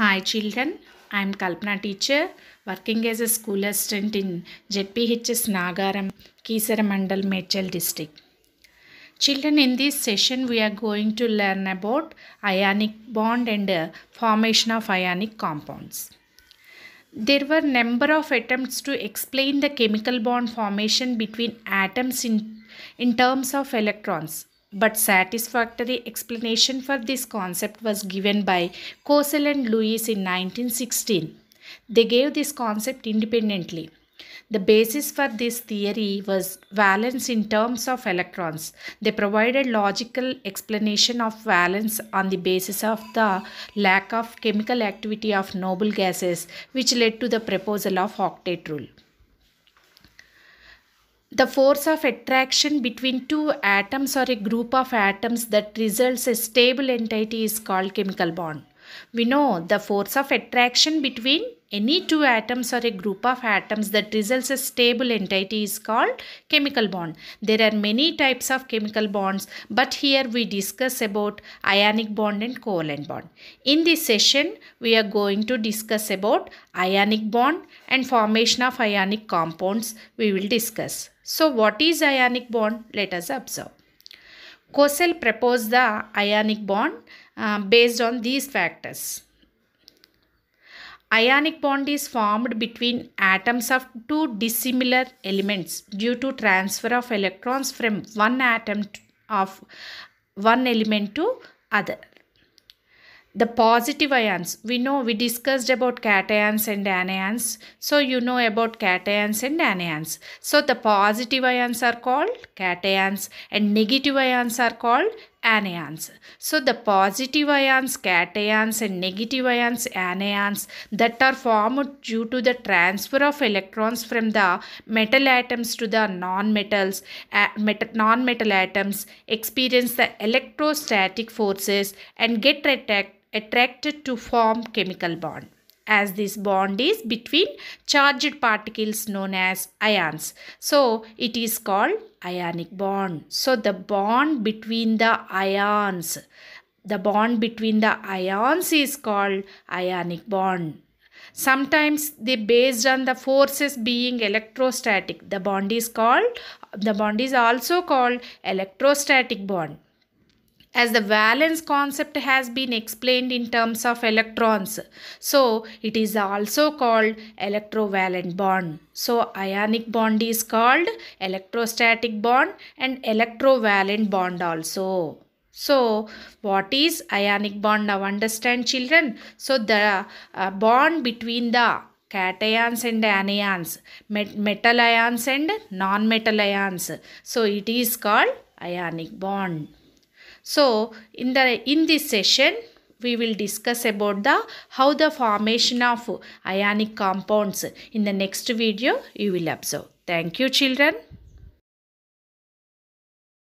Hi children, I am Kalpana teacher working as a school assistant in ZPHS Nagaram, Kisaramandal, Mandal, district. Children, in this session we are going to learn about ionic bond and uh, formation of ionic compounds. There were number of attempts to explain the chemical bond formation between atoms in, in terms of electrons but satisfactory explanation for this concept was given by Kossel and Lewis in 1916. They gave this concept independently. The basis for this theory was valence in terms of electrons. They provided logical explanation of valence on the basis of the lack of chemical activity of noble gases which led to the proposal of octet rule the force of attraction between two atoms or a group of atoms that results a stable entity is called chemical bond. We know the force of attraction between any two atoms or a group of atoms that results a stable entity is called chemical bond. There are many types of chemical bonds but here we discuss about ionic bond and covalent bond. In this session we are going to discuss about ionic bond and formation of ionic compounds we will discuss. So what is ionic bond? Let us observe. Kosel proposed the ionic bond uh, based on these factors. Ionic bond is formed between atoms of two dissimilar elements due to transfer of electrons from one atom of one element to other. The positive ions, we know we discussed about cations and anions. So you know about cations and anions. So the positive ions are called cations and negative ions are called anions. So the positive ions, cations and negative ions, anions that are formed due to the transfer of electrons from the metal atoms to the non-metals, uh, non-metal atoms experience the electrostatic forces and get attract attracted to form chemical bond as this bond is between charged particles known as ions. So it is called ionic bond. So the bond between the ions, the bond between the ions is called ionic bond. Sometimes they based on the forces being electrostatic. The bond is called, the bond is also called electrostatic bond as the valence concept has been explained in terms of electrons. So it is also called electrovalent bond. So ionic bond is called electrostatic bond and electrovalent bond also. So, what is ionic bond now understand children? So, the uh, bond between the cations and anions, met metal ions and non-metal ions. So, it is called ionic bond. So in the in this session we will discuss about the how the formation of ionic compounds in the next video you will observe. Thank you children.